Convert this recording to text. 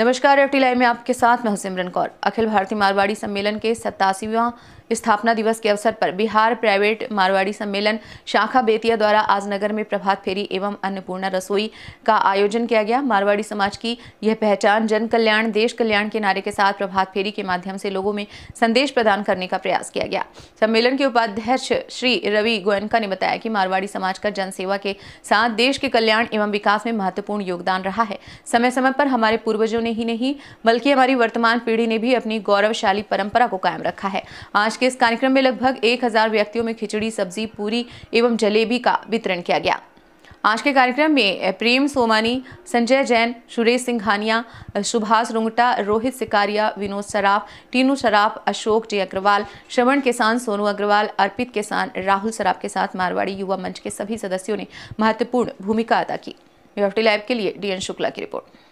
नमस्कार F live में आपके साथ मैं हुसिमरन कौर अखिल भारतीय मारवाड़ी सम्मेलन के सत्तासीवा स्थापना दिवस के अवसर पर बिहार प्राइवेट मारवाड़ी सम्मेलन शाखा बेतिया द्वारा आज नगर में प्रभात फेरी एवं अन्नपूर्णा रसोई का आयोजन किया गया मारवाड़ी समाज की यह पहचान जन कल्याण देश कल्याण के नारे के साथ प्रभात फेरी के माध्यम से लोगों में संदेश प्रदान करने का प्रयास किया गया सम्मेलन के उपाध्यक्ष श्री रवि गोयनका ने बताया कि मारवाड़ी समाज का जनसेवा के साथ देश के कल्याण एवं विकास में महत्वपूर्ण योगदान रहा है समय समय पर हमारे पूर्वजों ने ही नहीं बल्कि हमारी वर्तमान पीढ़ी ने भी अपनी गौरवशाली परंपरा को कायम रखा है आज के इस कार्यक्रम में लगभग एक हजार व्यक्तियों में खिचड़ी सब्जी पूरी एवं जलेबी का वितरण किया गया आज के कार्यक्रम में प्रेम सोमानी संजय जैन सुरेश सिंघानिया सुभाष रुंगटा रोहित सिकारिया विनोद सराफ टीनू सराफ अशोक जे अग्रवाल श्रवण किसान सोनू अग्रवाल अर्पित किसान राहुल सराफ के साथ मारवाड़ी युवा मंच के सभी सदस्यों ने महत्वपूर्ण भूमिका अदा की लाइव के लिए डीएन शुक्ला की रिपोर्ट